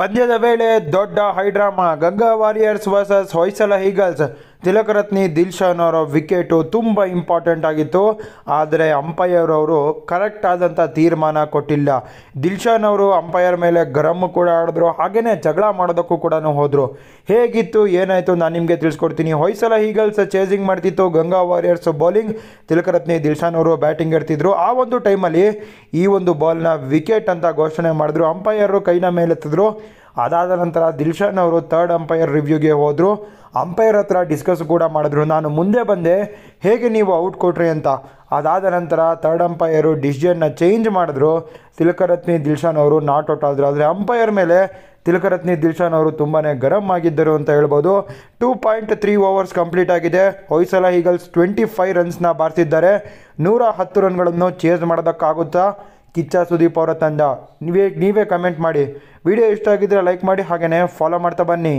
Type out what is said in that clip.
ಪಂದ್ಯದ ವೇಳೆ ದೊಡ್ಡ high drama Ganga warriors versus Hoysala eagles Tillakaratne Dilshan ಅವರ ವಿಕೆಟು ತುಂಬ ಇಂಪಾರ್ಟೆಂಟ್ ಆಗಿತ್ತು ಆದರೆ ಅಂಪೈರ್ ಅವರು ಕರೆಕ್ಟ್ ಆದಂಥ ತೀರ್ಮಾನ ಕೊಟ್ಟಿಲ್ಲ ದಿಲ್ಶಾನ್ ಅವರು ಅಂಪೈರ್ ಮೇಲೆ ಗರಮ್ ಕೂಡ ಆಡಿದ್ರು ಹಾಗೆಯೇ ಜಗಳ ಮಾಡೋದಕ್ಕೂ ಕೂಡ ಹೋದರು ಹೇಗಿತ್ತು ಏನಾಯಿತು ನಾನು ನಿಮಗೆ ತಿಳಿಸ್ಕೊಡ್ತೀನಿ ಹೊಯ್ಸಲ ಈಗಲ್ಸ್ ಚೇಸಿಂಗ್ ಮಾಡ್ತಿತ್ತು ಗಂಗಾ ವಾರಿಯರ್ಸ್ ಬೌಲಿಂಗ್ ತಿಲಕರತ್ನಿ ದಿಲ್ಶಾನ್ ಅವರು ಬ್ಯಾಟಿಂಗ್ ಇಡ್ತಿದ್ರು ಆ ಒಂದು ಟೈಮಲ್ಲಿ ಈ ಒಂದು ಬಾಲ್ನ ವಿಕೆಟ್ ಅಂತ ಘೋಷಣೆ ಮಾಡಿದ್ರು ಅಂಪೈರು ಕೈನ ಮೇಲೆತ್ತಿದ್ರು ಅದಾದ ನಂತರ ದಿಲ್ಶನ್ ಅವರು ತರ್ಡ್ ಅಂಪೈರ್ ರಿವ್ಯೂಗೆ ಹೋದರು ಅಂಪೈರ್ ಹತ್ರ ಡಿಸ್ಕಸ್ ಕೂಡ ಮಾಡಿದ್ರು ನಾನು ಮುಂದೆ ಬಂದೆ ಹೇಗೆ ನೀವು ಔಟ್ ಕೊಟ್ರಿ ಅಂತ ಅದಾದ ನಂತರ ತರ್ಡ್ ಅಂಪೈರು ಡಿಸಿಷನ್ನ ಚೇಂಜ್ ಮಾಡಿದ್ರು ತಿಲಕರತ್ನಿ ದಿಲ್ಶಾನ್ ಅವರು ನಾಟ್ ಔಟ್ ಆದರು ಆದರೆ ಅಂಪೈರ್ ಮೇಲೆ ತಿಲಕರತ್ನಿ ದಿಲ್ಶಾನ್ ಅವರು ತುಂಬಾ ಗರಂ ಆಗಿದ್ದರು ಅಂತ ಹೇಳ್ಬೋದು two point three overs complete ಆಗಿದೆ ಹೊಯ್ಸಲ ಈಗಲ್ಸ್ ಟ್ವೆಂಟಿ ಫೈವ್ ರನ್ಸ್ನ ಬಾರಿಸಿದ್ದಾರೆ ನೂರ ಹತ್ತು ರನ್ಗಳನ್ನು ಚೇಸ್ ಮಾಡೋದಕ್ಕಾಗುತ್ತಾ ಕಿಚ್ಚ ಸುದೀಪ್ ಅವರ ತಂಡ ನೀವೇ ನೀವೇ ಕಮೆಂಟ್ ಮಾಡಿ ವಿಡಿಯೋ ಇಷ್ಟ ಆಗಿದ್ದರೆ ಲೈಕ್ ಮಾಡಿ ಹಾಗೆಯೇ ಫಾಲೋ ಮಾಡ್ತಾ ಬನ್ನಿ